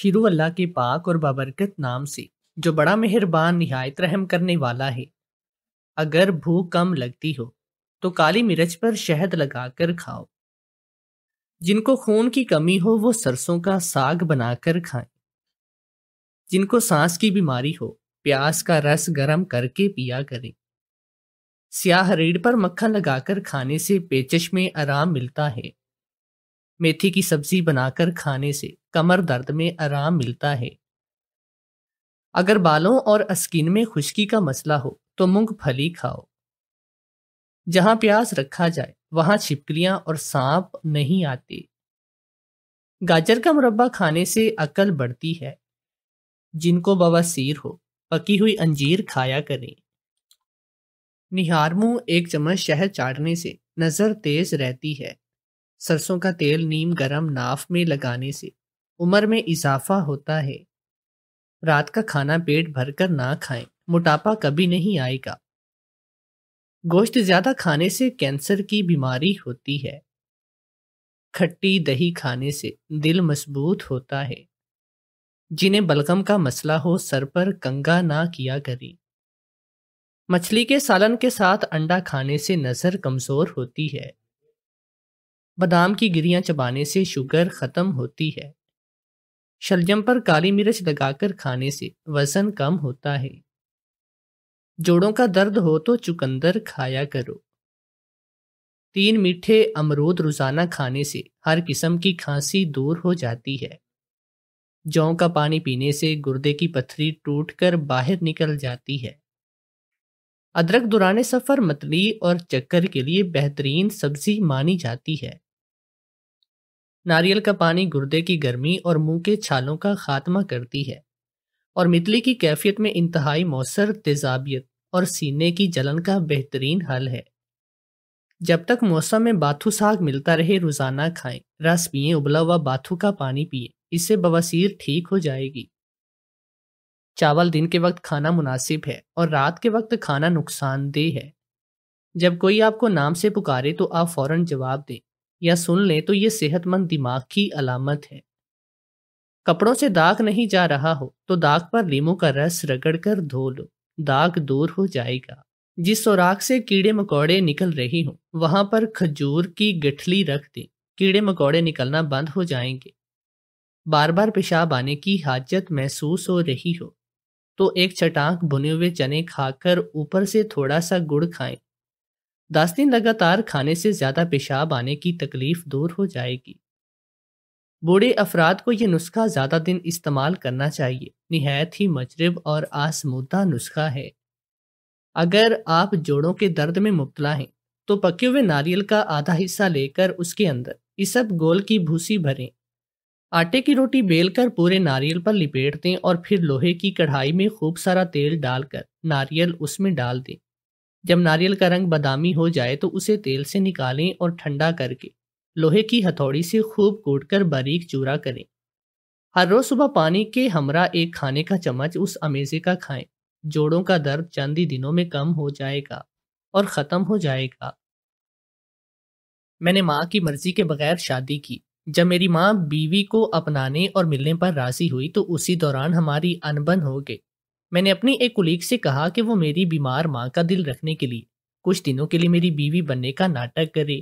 Shirou अल्लाह के पाक और बाबरकत नाम से जो बड़ा मेहरबान नहायत रहम करने वाला है अगर भूख कम लगती हो तो काली मिर्च पर शहद लगाकर खाओ जिनको खून की कमी हो वो सरसों का साग बनाकर खाएं जिनको सांस की बीमारी हो प्याज का रस गरम करके पिया करें स्याह रीढ़ पर मक्खन लगाकर खाने से पेचश में आराम मिलता है मेथी की सब्जी बनाकर खाने से कमर दर्द में आराम मिलता है अगर बालों और अस्किन में खुश्की का मसला हो तो मूंगफली खाओ जहां प्याज रखा जाए वहां छिपकलियां और सांप नहीं आते गाजर का मुरब्बा खाने से अकल बढ़ती है जिनको बवासीर हो पकी हुई अंजीर खाया करें निहार मुंह एक चम्मच शहद चाटने से नज़र तेज रहती है सरसों का तेल नीम गरम नाफ में लगाने से उम्र में इजाफा होता है रात का खाना पेट भरकर ना खाएं मोटापा कभी नहीं आएगा गोश्त ज्यादा खाने से कैंसर की बीमारी होती है खट्टी दही खाने से दिल मजबूत होता है जिन्हें बलगम का मसला हो सर पर कंगा ना किया करें मछली के सालन के साथ अंडा खाने से नज़र कमज़ोर होती है बादाम की गिरियां चबाने से शुगर खत्म होती है शलजम पर काली मिर्च लगाकर खाने से वजन कम होता है जोड़ों का दर्द हो तो चुकंदर खाया करो तीन मीठे अमरूद रोजाना खाने से हर किस्म की खांसी दूर हो जाती है जौ का पानी पीने से गुर्दे की पथरी टूटकर बाहर निकल जाती है अदरक दुराने सफ़र मतली और चक्कर के लिए बेहतरीन सब्जी मानी जाती है नारियल का पानी गुर्दे की गर्मी और मुंह के छालों का खात्मा करती है और मितली की कैफियत में इंतहाई मौसर तेजाबियत और सीने की जलन का बेहतरीन हल है जब तक मौसम में बाथू साग मिलता रहे रोजाना खाएं रस पिए उबला हुआ बाथू का पानी पिए इससे बवासीर ठीक हो जाएगी चावल दिन के वक्त खाना मुनासिब है और रात के वक्त खाना नुकसानदेह है जब कोई आपको नाम से पुकारे तो आप फौरन जवाब दें या सुन लें तो ये सेहतमंद दिमाग की अलामत है कपड़ों से दाग नहीं जा रहा हो तो दाग पर लीमू का रस रगड़ कर धो लो दाग दूर हो जाएगा जिस सुराख से कीड़े मकोड़े निकल रही हो वहां पर खजूर की गठली रख दें कीड़े मकोड़े निकलना बंद हो जाएंगे बार बार पेशाब आने की हाजत महसूस हो रही हो तो एक चटांक भुने हुए चने खाकर ऊपर से थोड़ा सा गुड़ खाएं दस दिन लगातार खाने से ज़्यादा पेशाब आने की तकलीफ दूर हो जाएगी बूढ़े अफराद को यह नुस्खा ज़्यादा दिन इस्तेमाल करना चाहिए नहायत ही मजरब और आसमुदा नुस्खा है अगर आप जोड़ों के दर्द में मुबतला हैं तो पके हुए नारियल का आधा हिस्सा लेकर उसके अंदर इसब गोल की भूसी भरें आटे की रोटी बेलकर पूरे नारियल पर लिपेट दें और फिर लोहे की कढ़ाई में खूब सारा तेल डालकर नारियल उसमें डाल दें जब नारियल का रंग बादामी हो जाए तो उसे तेल से निकालें और ठंडा करके लोहे की हथौड़ी से खूब कर बारीक चूरा करें हर रोज सुबह पानी के हमरा एक खाने का चम्मच उस अमेजे का खाएं जोड़ों का दर्द चंदी दिनों में कम हो जाएगा और ख़त्म हो जाएगा मैंने माँ की मर्जी के बगैर शादी की जब मेरी माँ बीवी को अपनाने और मिलने पर राजी हुई तो उसी दौरान हमारी अनबन हो गई मैंने अपनी एक कुलीग से कहा कि वो मेरी बीमार माँ का दिल रखने के लिए कुछ दिनों के लिए मेरी बीवी बनने का नाटक करे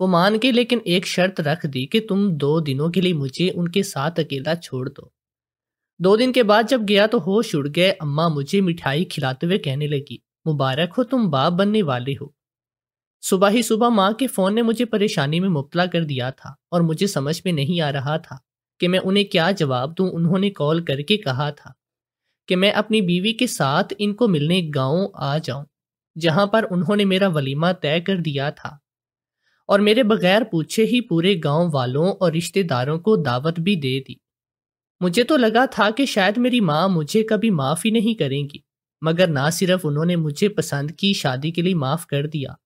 वो मान के लेकिन एक शर्त रख दी कि तुम दो दिनों के लिए मुझे उनके साथ अकेला छोड़ दो दो दिन के बाद जब गया तो होश उड़ गए अम्मा मुझे मिठाई खिलाते हुए कहने लगी मुबारक हो तुम बाप बनने वाले हो सुबह ही सुबह माँ के फ़ोन ने मुझे परेशानी में मुबला कर दिया था और मुझे समझ में नहीं आ रहा था कि मैं उन्हें क्या जवाब दूं उन्होंने कॉल करके कहा था कि मैं अपनी बीवी के साथ इनको मिलने गांव आ जाऊं जहां पर उन्होंने मेरा वलीमा तय कर दिया था और मेरे बगैर पूछे ही पूरे गांव वालों और रिश्तेदारों को दावत भी दे दी मुझे तो लगा था कि शायद मेरी माँ मुझे कभी माफ़ ही नहीं करेंगी मगर ना सिर्फ उन्होंने मुझे पसंद की शादी के लिए माफ़ कर दिया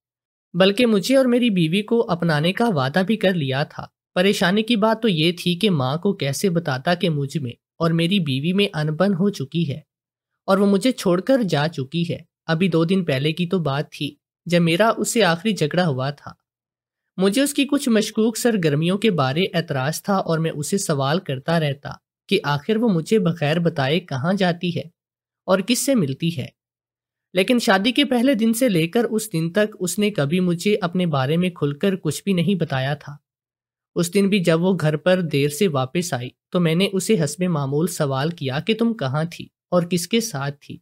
बल्कि मुझे और मेरी बीवी को अपनाने का वादा भी कर लिया था परेशानी की बात तो ये थी कि माँ को कैसे बताता कि मुझ में और मेरी बीवी में अनबन हो चुकी है और वो मुझे छोड़कर जा चुकी है अभी दो दिन पहले की तो बात थी जब मेरा उससे आखिरी झगड़ा हुआ था मुझे उसकी कुछ मशकूक सरगर्मियों के बारे एतराज़ था और मैं उसे सवाल करता रहता कि आखिर वो मुझे बगैर बताए कहाँ जाती है और किससे मिलती है लेकिन शादी के पहले दिन से लेकर उस दिन तक उसने कभी मुझे अपने बारे में खुलकर कुछ भी नहीं बताया था उस दिन भी जब वो घर पर देर से वापस आई तो मैंने उसे हसब मामूल सवाल किया कि तुम कहाँ थी और किसके साथ थी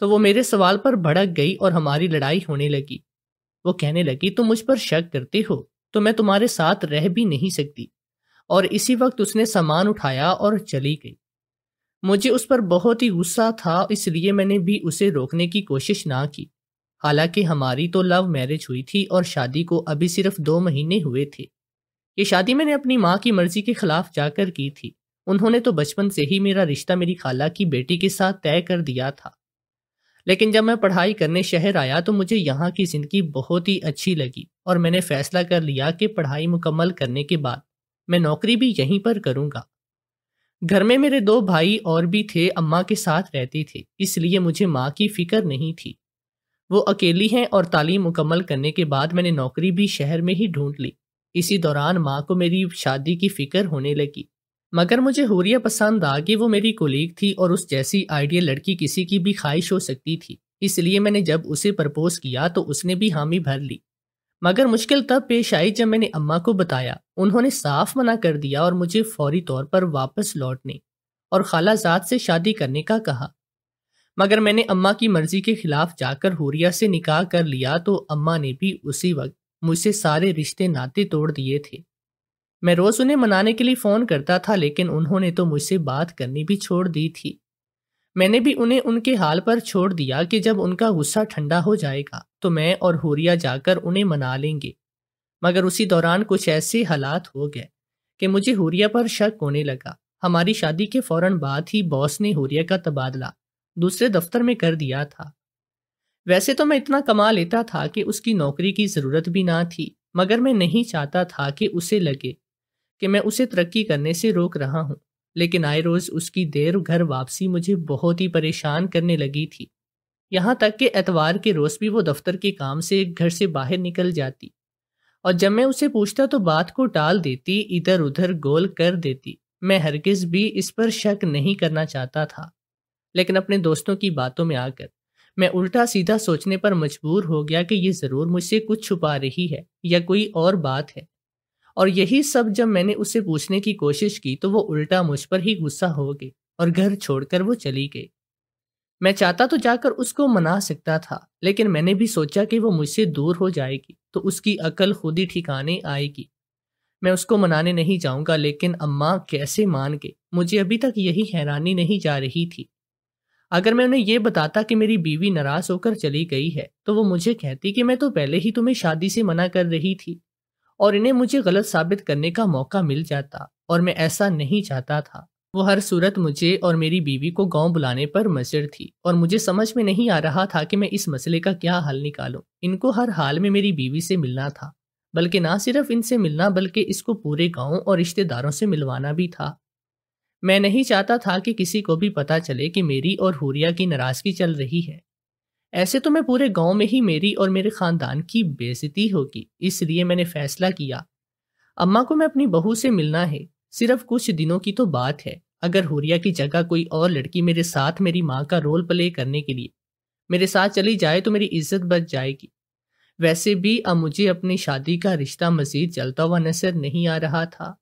तो वो मेरे सवाल पर भड़क गई और हमारी लड़ाई होने लगी वो कहने लगी तुम मुझ पर शक करते हो तो मैं तुम्हारे साथ रह भी नहीं सकती और इसी वक्त उसने सामान उठाया और चली गई मुझे उस पर बहुत ही गुस्सा था इसलिए मैंने भी उसे रोकने की कोशिश ना की हालांकि हमारी तो लव मैरिज हुई थी और शादी को अभी सिर्फ दो महीने हुए थे ये शादी मैंने अपनी माँ की मर्जी के खिलाफ जाकर की थी उन्होंने तो बचपन से ही मेरा रिश्ता मेरी खाला की बेटी के साथ तय कर दिया था लेकिन जब मैं पढ़ाई करने शहर आया तो मुझे यहाँ की ज़िंदगी बहुत ही अच्छी लगी और मैंने फैसला कर लिया कि पढ़ाई मुकम्मल करने के बाद मैं नौकरी भी यहीं पर करूँगा घर में मेरे दो भाई और भी थे अम्मा के साथ रहती थी इसलिए मुझे माँ की फिक्र नहीं थी वो अकेली हैं और तालीम मुकम्मल करने के बाद मैंने नौकरी भी शहर में ही ढूंढ ली इसी दौरान माँ को मेरी शादी की फिक्र होने लगी मगर मुझे हुरिया पसंद आ कि वो मेरी कोलीग थी और उस जैसी आइडियल लड़की किसी की भी ख्वाहिश हो सकती थी इसलिए मैंने जब उसे प्रपोज किया तो उसने भी हामी भर ली मगर मुश्किल तब पेश आई जब मैंने अम्मा को बताया उन्होंने साफ मना कर दिया और मुझे फौरी तौर पर वापस लौटने और खालाजात से शादी करने का कहा मगर मैंने अम्मा की मर्जी के खिलाफ जाकर हुरिया से निकाह कर लिया तो अम्मा ने भी उसी वक्त मुझसे सारे रिश्ते नाते तोड़ दिए थे मैं रोज उन्हें मनाने के लिए फोन करता था लेकिन उन्होंने तो मुझसे बात करनी भी छोड़ दी थी मैंने भी उन्हें उनके हाल पर छोड़ दिया कि जब उनका गुस्सा ठंडा हो जाएगा तो मैं और हुरिया जाकर उन्हें मना लेंगे मगर उसी दौरान कुछ ऐसे हालात हो गए कि मुझे हुरिया पर शक होने लगा हमारी शादी के फौरन बाद ही बॉस ने हुरिया का तबादला दूसरे दफ्तर में कर दिया था वैसे तो मैं इतना कमा लेता था कि उसकी नौकरी की ज़रूरत भी ना थी मगर मैं नहीं चाहता था कि उसे लगे कि मैं उसे तरक्की करने से रोक रहा हूँ लेकिन आए रोज़ उसकी देर घर वापसी मुझे बहुत ही परेशान करने लगी थी यहाँ तक कि एतवार के रोज़ भी वो दफ्तर के काम से घर से बाहर निकल जाती और जब मैं उसे पूछता तो बात को टाल देती इधर उधर गोल कर देती मैं हरगिज भी इस पर शक नहीं करना चाहता था लेकिन अपने दोस्तों की बातों में आकर मैं उल्टा सीधा सोचने पर मजबूर हो गया कि ये ज़रूर मुझसे कुछ छुपा रही है या कोई और बात है और यही सब जब मैंने उससे पूछने की कोशिश की तो वो उल्टा मुझ पर ही गुस्सा हो गई और घर छोड़कर वो चली गई मैं चाहता तो जाकर उसको मना सकता था लेकिन मैंने भी सोचा कि वो मुझसे दूर हो जाएगी तो उसकी अकल खुद ही ठिकाने आएगी मैं उसको मनाने नहीं जाऊंगा लेकिन अम्मा कैसे मान गए मुझे अभी तक यही हैरानी नहीं जा रही थी अगर मैं उन्हें ये बताता कि मेरी बीवी नाराज होकर चली गई है तो वो मुझे कहती कि मैं तो पहले ही तुम्हें शादी से मना कर रही थी और इन्हें मुझे गलत साबित करने का मौका मिल जाता और मैं ऐसा नहीं चाहता था वो हर सूरत मुझे और मेरी बीवी को गांव बुलाने पर मजर थी और मुझे समझ में नहीं आ रहा था कि मैं इस मसले का क्या हल निकालूं। इनको हर हाल में मेरी बीवी से मिलना था बल्कि ना सिर्फ इनसे मिलना बल्कि इसको पूरे गांव और रिश्तेदारों से मिलवाना भी था मैं नहीं चाहता था कि किसी को भी पता चले कि मेरी और हुरिया की नाराजगी चल रही है ऐसे तो मैं पूरे गांव में ही मेरी और मेरे खानदान की बेजती होगी इसलिए मैंने फैसला किया अम्मा को मैं अपनी बहू से मिलना है सिर्फ कुछ दिनों की तो बात है अगर हुरिया की जगह कोई और लड़की मेरे साथ मेरी माँ का रोल प्ले करने के लिए मेरे साथ चली जाए तो मेरी इज्जत बच जाएगी वैसे भी अब मुझे अपनी शादी का रिश्ता मजीद चलता हुआ नजर नहीं आ रहा था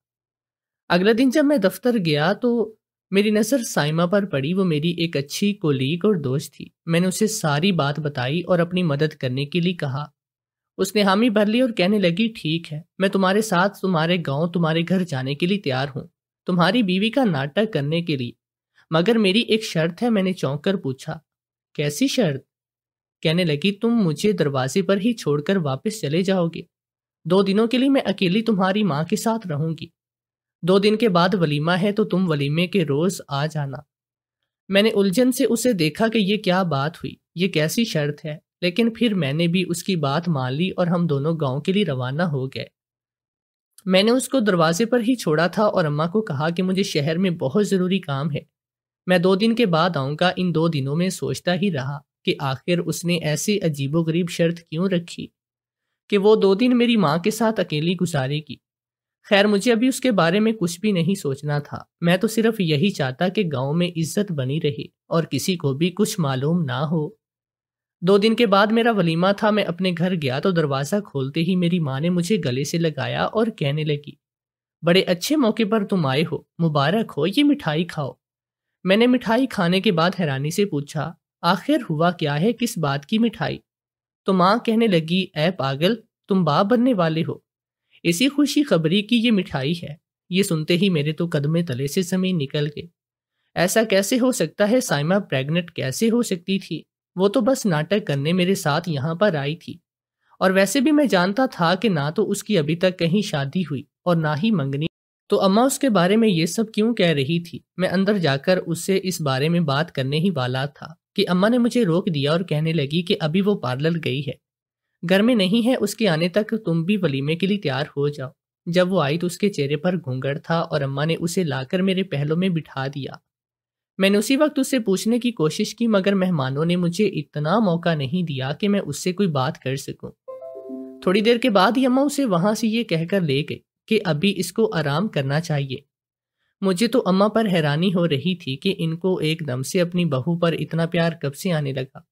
अगले दिन जब मैं दफ्तर गया तो मेरी नज़र साइमा पर पड़ी वो मेरी एक अच्छी कोलीग और दोस्त थी मैंने उसे सारी बात बताई और अपनी मदद करने के लिए कहा उसने हामी भर ली और कहने लगी ठीक है मैं तुम्हारे साथ तुम्हारे गांव तुम्हारे घर जाने के लिए तैयार हूँ तुम्हारी बीवी का नाटक करने के लिए मगर मेरी एक शर्त है मैंने चौंक कर पूछा कैसी शर्त कहने लगी तुम मुझे दरवाजे पर ही छोड़कर वापस चले जाओगे दो दिनों के लिए मैं अकेली तुम्हारी माँ के साथ रहूंगी दो दिन के बाद वलीमा है तो तुम वलीमे के रोज आ जाना मैंने उलझन से उसे देखा कि ये क्या बात हुई ये कैसी शर्त है लेकिन फिर मैंने भी उसकी बात मान ली और हम दोनों गांव के लिए रवाना हो गए मैंने उसको दरवाजे पर ही छोड़ा था और अम्मा को कहा कि मुझे शहर में बहुत ज़रूरी काम है मैं दो दिन के बाद आऊँगा इन दो दिनों में सोचता ही रहा कि आखिर उसने ऐसी अजीबोगरीब शर्त क्यों रखी कि वो दो दिन मेरी माँ के साथ अकेली गुजारेगी खैर मुझे अभी उसके बारे में कुछ भी नहीं सोचना था मैं तो सिर्फ यही चाहता कि गांव में इज्जत बनी रहे और किसी को भी कुछ मालूम ना हो दो दिन के बाद मेरा वलीमा था मैं अपने घर गया तो दरवाज़ा खोलते ही मेरी माँ ने मुझे गले से लगाया और कहने लगी बड़े अच्छे मौके पर तुम आए हो मुबारक हो ये मिठाई खाओ मैंने मिठाई खाने के बाद हैरानी से पूछा आखिर हुआ क्या है किस बात की मिठाई तो माँ कहने लगी ऐ पागल तुम बाप बनने वाले हो इसी खुशी खबरी की ये मिठाई है ये सुनते ही मेरे तो कदमे तले से जमीन निकल गए ऐसा कैसे हो सकता है साइमा प्रेग्नेंट कैसे हो सकती थी वो तो बस नाटक करने मेरे साथ यहाँ पर आई थी और वैसे भी मैं जानता था कि ना तो उसकी अभी तक कहीं शादी हुई और ना ही मंगनी तो अम्मा उसके बारे में ये सब क्यों कह रही थी मैं अंदर जाकर उससे इस बारे में बात करने ही वाला था कि अम्मा ने मुझे रोक दिया और कहने लगी कि अभी वो पार्लर गई है घर में नहीं है उसके आने तक तुम भी वलीमे के लिए तैयार हो जाओ जब वो आई तो उसके चेहरे पर घूंघट था और अम्मा ने उसे लाकर मेरे पहलों में बिठा दिया मैंने उसी वक्त उससे पूछने की कोशिश की मगर मेहमानों ने मुझे इतना मौका नहीं दिया कि मैं उससे कोई बात कर सकूं। थोड़ी देर के बाद ही अम्मा उसे वहां से ये कहकर ले गई कि अभी इसको आराम करना चाहिए मुझे तो अम्मा पर हैरानी हो रही थी कि इनको एकदम से अपनी बहू पर इतना प्यार कब से आने लगा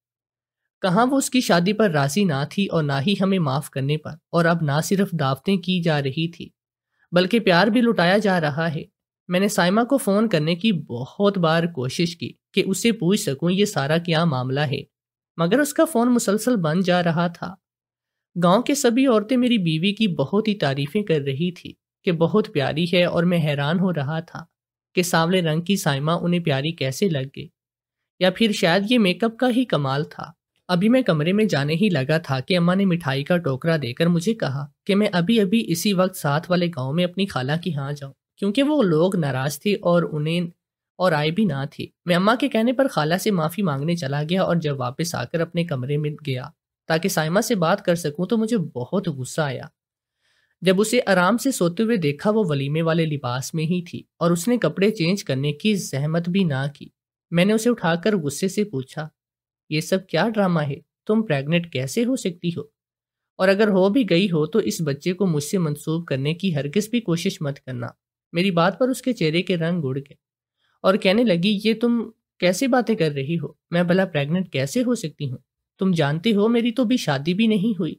कहाँ वो उसकी शादी पर राजी ना थी और ना ही हमें माफ़ करने पर और अब ना सिर्फ दावतें की जा रही थी बल्कि प्यार भी लुटाया जा रहा है मैंने साइमा को फ़ोन करने की बहुत बार कोशिश की कि उसे पूछ सकूं ये सारा क्या मामला है मगर उसका फ़ोन मुसलसल बन जा रहा था गांव के सभी औरतें मेरी बीवी की बहुत ही तारीफ़ें कर रही थी कि बहुत प्यारी है और मैं हैरान हो रहा था कि सांवले रंग की साइमा उन्हें प्यारी कैसे लग गई या फिर शायद ये मेकअप का ही कमाल था अभी मैं कमरे में जाने ही लगा था कि अम्मा ने मिठाई का टोकरा देकर मुझे कहा कि मैं अभी अभी इसी वक्त साथ वाले गांव में अपनी खाला के यहाँ जाऊँ क्योंकि वो लोग नाराज थे और उन्हें और आए भी ना थे मैं अम्मा के कहने पर खाला से माफ़ी मांगने चला गया और जब वापस आकर अपने कमरे में गया ताकि साइमा से बात कर सकूँ तो मुझे बहुत गुस्सा आया जब उसे आराम से सोते हुए देखा वो वलीमे वाले लिबास में ही थी और उसने कपड़े चेंज करने की जहमत भी ना की मैंने उसे उठाकर गुस्से से पूछा ये सब क्या ड्रामा है तुम प्रेग्नेंट कैसे हो सकती हो और अगर हो भी गई हो तो इस बच्चे को मुझसे मंसूब करने की हरगिज भी कोशिश मत करना मेरी बात पर उसके चेहरे के रंग उड़ गए और कहने लगी ये तुम कैसी बातें कर रही हो मैं भला प्रेग्नेंट कैसे हो सकती हूँ तुम जानते हो मेरी तो भी शादी भी नहीं हुई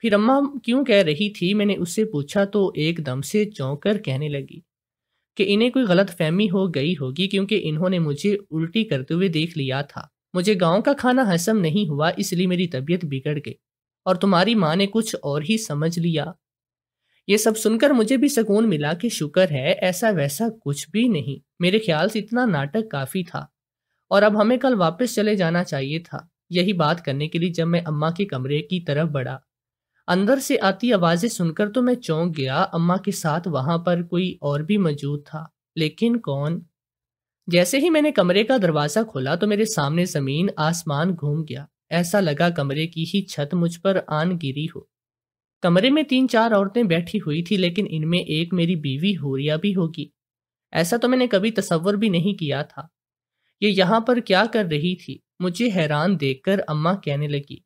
फिर अम्मा क्यों कह रही थी मैंने उससे पूछा तो एकदम से चौंक कर कहने लगी कि इन्हें कोई गलत फहमी हो गई होगी क्योंकि इन्होंने मुझे उल्टी करते हुए देख लिया था मुझे गांव का खाना हसम नहीं हुआ इसलिए मेरी तबीयत बिगड़ गई और तुम्हारी माँ ने कुछ और ही समझ लिया ये सब सुनकर मुझे भी सुकून मिला कि शुक्र है ऐसा वैसा कुछ भी नहीं मेरे ख्याल से इतना नाटक काफ़ी था और अब हमें कल वापस चले जाना चाहिए था यही बात करने के लिए जब मैं अम्मा के कमरे की तरफ बढ़ा अंदर से आती आवाज़ें सुनकर तो मैं चौंक गया अम्मा के साथ वहाँ पर कोई और भी मौजूद था लेकिन कौन जैसे ही मैंने कमरे का दरवाजा खोला तो मेरे सामने जमीन आसमान घूम गया ऐसा लगा कमरे की ही छत मुझ पर आन गिरी हो कमरे में तीन चार औरतें बैठी हुई थी लेकिन इनमें एक मेरी बीवी होरिया भी होगी ऐसा तो मैंने कभी तस्वर भी नहीं किया था ये यहाँ पर क्या कर रही थी मुझे हैरान देखकर अम्मा कहने लगी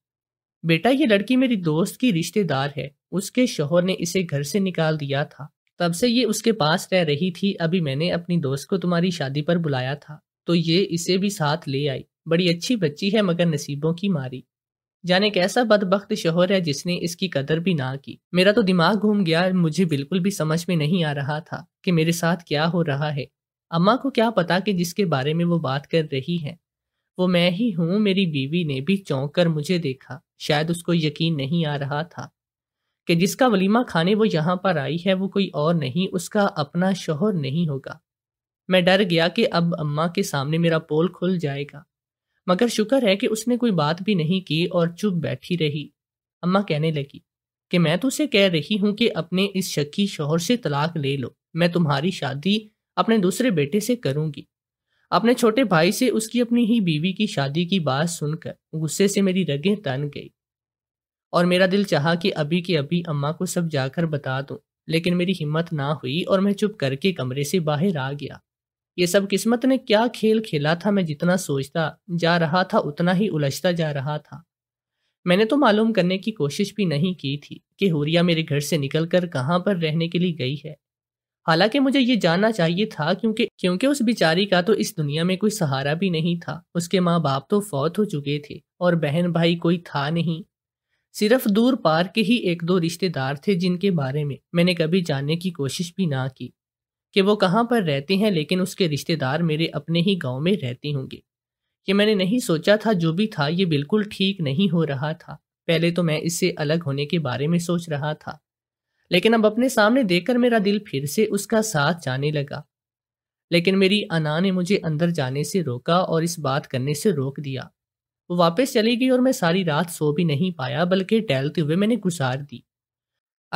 बेटा ये लड़की मेरी दोस्त की रिश्तेदार है उसके शोहर ने इसे घर से निकाल दिया था तब से ये उसके पास रह रही थी अभी मैंने अपनी दोस्त को तुम्हारी शादी पर बुलाया था तो ये इसे भी साथ ले आई बड़ी अच्छी बच्ची है मगर नसीबों की मारी जाने कैसा बदबख्त शोहर है जिसने इसकी कदर भी ना की मेरा तो दिमाग घूम गया मुझे बिल्कुल भी समझ में नहीं आ रहा था कि मेरे साथ क्या हो रहा है अम्मा को क्या पता कि जिसके बारे में वो बात कर रही है वो मैं ही हूँ मेरी बीवी ने भी चौंक कर मुझे देखा शायद उसको यकीन नहीं आ रहा था कि जिसका वलीमा खाने वो यहाँ पर आई है वो कोई और नहीं उसका अपना शोहर नहीं होगा मैं डर गया कि अब अम्मा के सामने मेरा पोल खुल जाएगा मगर शुक्र है कि उसने कोई बात भी नहीं की और चुप बैठी रही अम्मा कहने लगी कि मैं तो उसे कह रही हूँ कि अपने इस शक्की शोहर से तलाक ले लो मैं तुम्हारी शादी अपने दूसरे बेटे से करूँगी अपने छोटे भाई से उसकी अपनी ही बीवी की शादी की बात सुनकर गुस्से से मेरी रगें तन गई और मेरा दिल चाहा कि अभी के अभी अम्मा को सब जाकर बता दूं लेकिन मेरी हिम्मत ना हुई और मैं चुप करके कमरे से बाहर आ गया ये सब किस्मत ने क्या खेल खेला था मैं जितना सोचता जा रहा था उतना ही उलझता जा रहा था मैंने तो मालूम करने की कोशिश भी नहीं की थी कि हुरिया मेरे घर से निकलकर कहाँ पर रहने के लिए गई है हालांकि मुझे ये जानना चाहिए था क्योंकि क्योंकि उस बिचारी का तो इस दुनिया में कोई सहारा भी नहीं था उसके माँ बाप तो फौत हो चुके थे और बहन भाई कोई था नहीं सिर्फ दूर पार के ही एक दो रिश्तेदार थे जिनके बारे में मैंने कभी जानने की कोशिश भी ना की कि वो कहाँ पर रहते हैं लेकिन उसके रिश्तेदार मेरे अपने ही गांव में रहते होंगे कि मैंने नहीं सोचा था जो भी था ये बिल्कुल ठीक नहीं हो रहा था पहले तो मैं इससे अलग होने के बारे में सोच रहा था लेकिन अब अपने सामने देखकर मेरा दिल फिर से उसका साथ जाने लगा लेकिन मेरी अना ने मुझे अंदर जाने से रोका और इस बात करने से रोक दिया वो वापस चली गई और मैं सारी रात सो भी नहीं पाया बल्कि टहलते हुए मैंने गुजार दी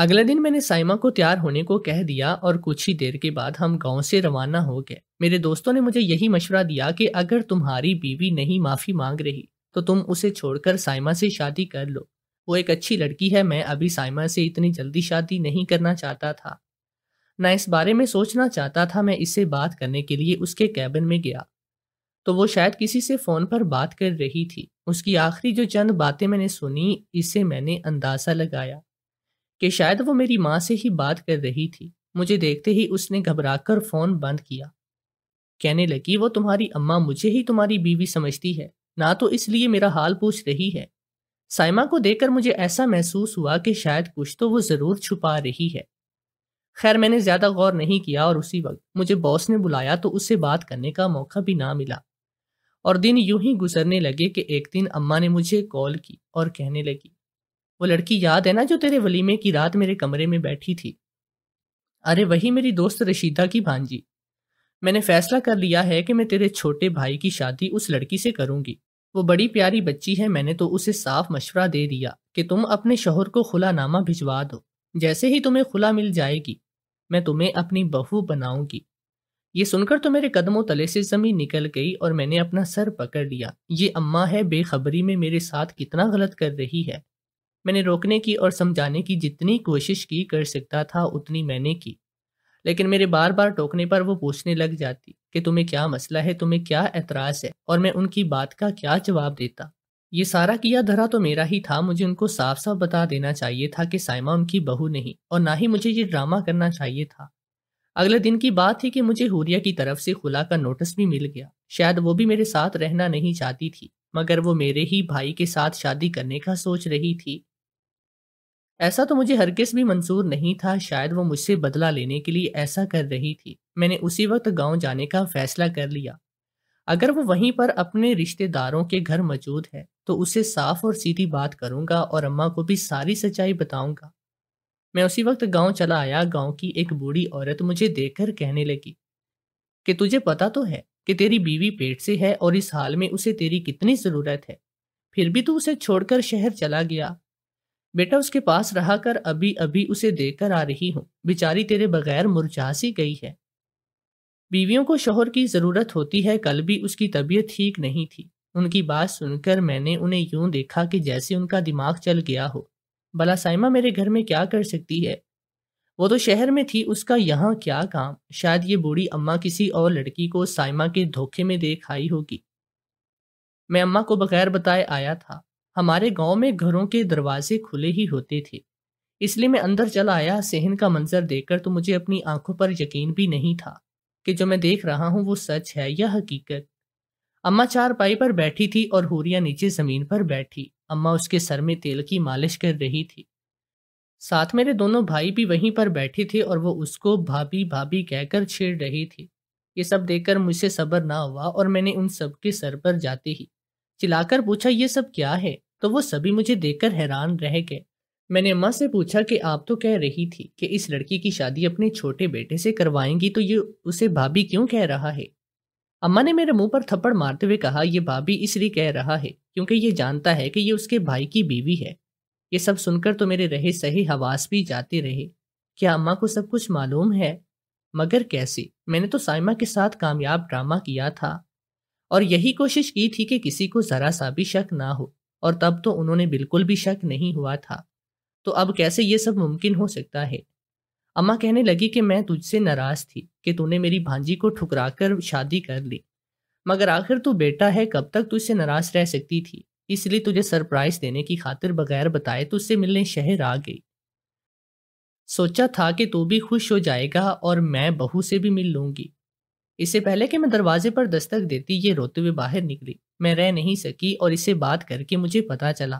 अगले दिन मैंने साइमा को तैयार होने को कह दिया और कुछ ही देर के बाद हम गांव से रवाना हो गए मेरे दोस्तों ने मुझे यही मशवरा दिया कि अगर तुम्हारी बीवी नहीं माफ़ी मांग रही तो तुम उसे छोड़कर साइमा से शादी कर लो वो एक अच्छी लड़की है मैं अभी साइमा से इतनी जल्दी शादी नहीं करना चाहता था ना इस बारे में सोचना चाहता था मैं इससे बात करने के लिए उसके कैबिन में गया तो वो शायद किसी से फ़ोन पर बात कर रही थी उसकी आखिरी जो चंद बातें मैंने सुनी इससे मैंने अंदाज़ा लगाया कि शायद वो मेरी माँ से ही बात कर रही थी मुझे देखते ही उसने घबराकर फ़ोन बंद किया कहने लगी वो तुम्हारी अम्मा मुझे ही तुम्हारी बीवी समझती है ना तो इसलिए मेरा हाल पूछ रही है साइमा को देखकर मुझे ऐसा महसूस हुआ कि शायद कुछ तो वो ज़रूर छुपा रही है खैर मैंने ज़्यादा गौर नहीं किया और उसी वक्त मुझे बॉस ने बुलाया तो उससे बात करने का मौका भी ना मिला और दिन यूं ही गुजरने लगे कि एक दिन अम्मा ने मुझे कॉल की और कहने लगी वो लड़की याद है ना जो तेरे वलीमे की रात मेरे कमरे में बैठी थी अरे वही मेरी दोस्त रशीदा की भांजी मैंने फैसला कर लिया है कि मैं तेरे छोटे भाई की शादी उस लड़की से करूंगी वो बड़ी प्यारी बच्ची है मैंने तो उसे साफ मशवरा दे दिया कि तुम अपने शोहर को खुला नामा भिजवा दो जैसे ही तुम्हें खुला मिल जाएगी मैं तुम्हें अपनी बहू बनाऊंगी ये सुनकर तो मेरे कदमों तले से जमीन निकल गई और मैंने अपना सर पकड़ लिया ये अम्मा है बेखबरी में मेरे साथ कितना गलत कर रही है मैंने रोकने की और समझाने की जितनी कोशिश की कर सकता था उतनी मैंने की लेकिन मेरे बार बार टोकने पर वो पूछने लग जाती कि तुम्हें क्या मसला है तुम्हें क्या एतराज़ है और मैं उनकी बात का क्या जवाब देता ये सारा किया धरा तो मेरा ही था मुझे उनको साफ साफ बता देना चाहिए था कि साइमा उनकी बहू नहीं और ना ही मुझे ये ड्रामा करना चाहिए था अगले दिन की बात थी कि मुझे हुरिया की तरफ से खुला का नोटिस भी मिल गया शायद वो भी मेरे साथ रहना नहीं चाहती थी मगर वो मेरे ही भाई के साथ शादी करने का सोच रही थी ऐसा तो मुझे किस भी मंजूर नहीं था शायद वो मुझसे बदला लेने के लिए ऐसा कर रही थी मैंने उसी वक्त गांव जाने का फैसला कर लिया अगर वो वहीं पर अपने रिश्तेदारों के घर मौजूद है तो उसे साफ और सीधी बात करूंगा और अम्मा को भी सारी सच्चाई बताऊंगा मैं उसी वक्त गांव चला आया गांव की एक बूढ़ी औरत मुझे देखकर कहने लगी कि तुझे पता तो है कि तेरी बीवी पेट से है और इस हाल में उसे तेरी कितनी ज़रूरत है फिर भी तू उसे छोड़कर शहर चला गया बेटा उसके पास रहा कर अभी अभी उसे देखकर आ रही हूँ बेचारी तेरे बगैर मुरझा सी गई है बीवियों को शोहर की ज़रूरत होती है कल भी उसकी तबीयत ठीक नहीं थी उनकी बात सुनकर मैंने उन्हें यूं देखा कि जैसे उनका दिमाग चल गया हो भला साइमा मेरे घर में क्या कर सकती है वो तो शहर में थी उसका यहाँ क्या काम शायद ये बूढ़ी अम्मा किसी और लड़की को साइमा के धोखे में देख आई होगी मैं अम्मा को बगैर बताए आया था हमारे गांव में घरों के दरवाजे खुले ही होते थे इसलिए मैं अंदर चला आया सेहन का मंजर देखकर तो मुझे अपनी आंखों पर यकीन भी नहीं था कि जो मैं देख रहा हूँ वो सच है या हकीकत अम्मा चार पाई पर बैठी थी और होरिया नीचे जमीन पर बैठी अम्मा उसके सर में तेल की मालिश कर रही थी साथ मेरे दोनों भाई भी वहीं पर बैठे थे और वो उसको भाभी भाभी कहकर छेड़ रही थी ये सब देखकर मुझसे सब्र ना हुआ और मैंने उन सब के सर पर जाते ही चिल्लाकर पूछा ये सब क्या है तो वो सभी मुझे देखकर हैरान रह गए मैंने अम्मा से पूछा कि आप तो कह रही थी कि इस लड़की की शादी अपने छोटे बेटे से करवाएंगी तो ये उसे भाभी क्यों कह रहा है अम्मा ने मेरे मुंह पर थप्पड़ मारते हुए कहा यह भाभी इसलिए कह रहा है क्योंकि ये जानता है कि ये उसके भाई की बीवी है ये सब सुनकर तो मेरे रहे सही हवास भी जाते रहे क्या अम्मा को सब कुछ मालूम है मगर कैसे मैंने तो साइमा के साथ कामयाब ड्रामा किया था और यही कोशिश की थी कि किसी को ज़रा सा भी शक ना हो और तब तो उन्होंने बिल्कुल भी शक नहीं हुआ था तो अब कैसे ये सब मुमकिन हो सकता है अम्मा कहने लगी कि मैं तुझसे नाराज थी कि तूने मेरी भांजी को ठुकरा कर शादी कर ली मगर आखिर तू बेटा है कब तक तुझसे नाराज रह सकती थी इसलिए तुझे सरप्राइज देने की खातिर बगैर बताए तुझसे मिलने शहर आ गई सोचा था कि तू भी खुश हो जाएगा और मैं बहू से भी मिल लूंगी इससे पहले कि मैं दरवाजे पर दस्तक देती ये रोते हुए बाहर निकली मैं रह नहीं सकी और इसे बात करके मुझे पता चला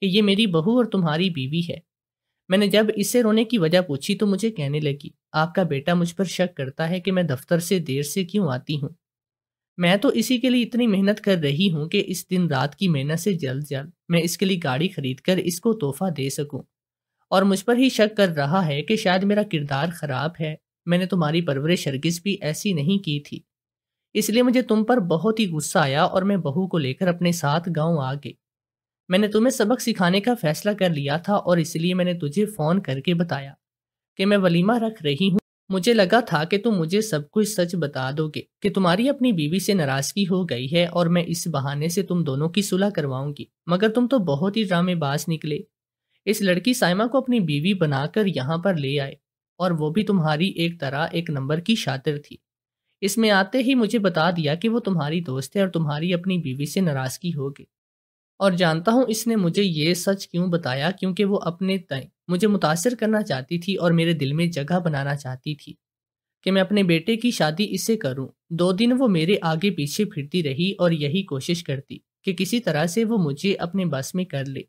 कि ये मेरी बहू और तुम्हारी बीवी है मैंने जब इससे रोने की वजह पूछी तो मुझे कहने लगी आपका बेटा मुझ पर शक करता है कि मैं दफ्तर से देर से क्यों आती हूँ मैं तो इसी के लिए इतनी मेहनत कर रही हूँ कि इस दिन रात की मेहनत से जल्द जल्द मैं इसके लिए गाड़ी खरीद कर इसको तोहफा दे सकूँ और मुझ पर ही शक कर रहा है कि शायद मेरा किरदार खराब है मैंने तुम्हारी परवरिश हरगिज भी ऐसी नहीं की थी इसलिए मुझे तुम पर बहुत ही गुस्सा आया और मैं बहू को लेकर अपने साथ गाँव आ गई मैंने तुम्हें सबक सिखाने का फैसला कर लिया था और इसलिए मैंने तुझे फ़ोन करके बताया कि मैं वलीमा रख रही हूँ मुझे लगा था कि तुम मुझे सब कुछ सच बता दोगे कि तुम्हारी अपनी बीवी से नाराज़गी हो गई है और मैं इस बहाने से तुम दोनों की सुलह करवाऊंगी मगर तुम तो बहुत ही ड्रामेबाज निकले इस लड़की साइमा को अपनी बीवी बनाकर यहाँ पर ले आए और वो भी तुम्हारी एक तरह एक नंबर की शातिर थी इसमें आते ही मुझे बता दिया कि वो तुम्हारी दोस्त है और तुम्हारी अपनी बीवी से नाराज़गी हो गई और जानता हूँ इसने मुझे ये सच क्यों बताया क्योंकि वो अपने तय मुझे मुतासर करना चाहती थी और मेरे दिल में जगह बनाना चाहती थी कि मैं अपने बेटे की शादी इससे करूं दो दिन वो मेरे आगे पीछे फिरती रही और यही कोशिश करती कि किसी तरह से वो मुझे अपने बस में कर ले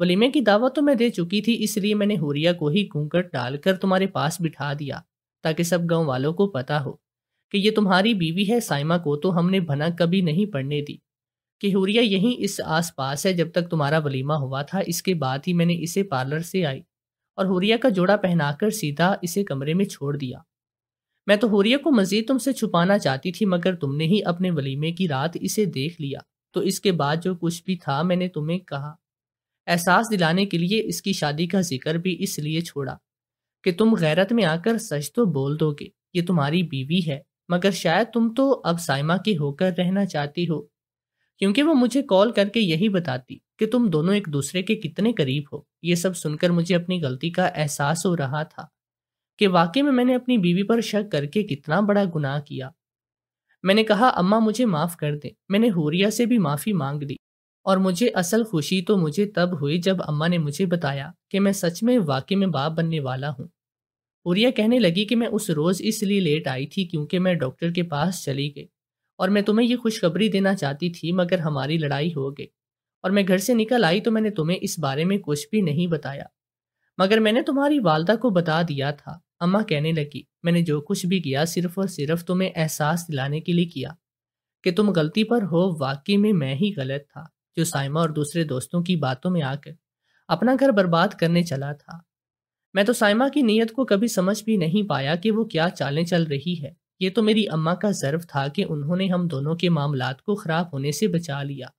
वलीमे की दावा तो मैं दे चुकी थी इसलिए मैंने हुरिया को ही घूंघट डालकर तुम्हारे पास बिठा दिया ताकि सब गांव वालों को पता हो कि ये तुम्हारी बीवी है साइमा को तो हमने भना कभी नहीं पढ़ने दी कि हुरिया यहीं इस आसपास है जब तक तुम्हारा वलीमा हुआ था इसके बाद ही मैंने इसे पार्लर से आई और हुरिया का जोड़ा पहनाकर सीधा इसे कमरे में छोड़ दिया मैं तो हुरिया को मजीद तुमसे छुपाना चाहती थी मगर तुमने ही अपने वलीमे की रात इसे देख लिया तो इसके बाद जो कुछ भी था मैंने तुम्हें कहा एहसास दिलाने के लिए इसकी शादी का जिक्र भी इसलिए छोड़ा कि तुम गैरत में आकर सच तो बोल दोगे ये तुम्हारी बीवी है मगर शायद तुम तो अब साइमा के होकर रहना चाहती हो क्योंकि वो मुझे कॉल करके यही बताती कि तुम दोनों एक दूसरे के कितने करीब हो ये सब सुनकर मुझे अपनी गलती का एहसास हो रहा था कि वाकई में मैंने अपनी बीवी पर शक करके कितना बड़ा गुनाह किया मैंने कहा अम्मा मुझे माफ़ कर दें मैंने होरिया से भी माफ़ी मांग ली और मुझे असल खुशी तो मुझे तब हुई जब अम्मा ने मुझे बताया कि मैं सच में वाकई में बाप बनने वाला हूँ हुरिया कहने लगी कि मैं उस रोज़ इसलिए लेट आई थी क्योंकि मैं डॉक्टर के पास चली गई और मैं तुम्हें ये खुशखबरी देना चाहती थी मगर हमारी लड़ाई हो गई और मैं घर से निकल आई तो मैंने तुम्हें इस बारे में कुछ भी नहीं बताया मगर मैंने तुम्हारी वालदा को बता दिया था अम्मा कहने लगी मैंने जो कुछ भी किया सिर्फ और सिर्फ तुम्हें एहसास दिलाने के लिए किया कि तुम गलती पर हो वाकई में मैं ही गलत था जो साइमा और दूसरे दोस्तों की बातों में आकर अपना घर बर्बाद करने चला था मैं तो साइमा की नीयत को कभी समझ भी नहीं पाया कि वो क्या चालें चल रही है ये तो मेरी अम्मा का ज़र्व था कि उन्होंने हम दोनों के मामला को ख़राब होने से बचा लिया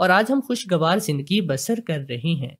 और आज हम खुशगवार ज़िंदगी बसर कर रहे हैं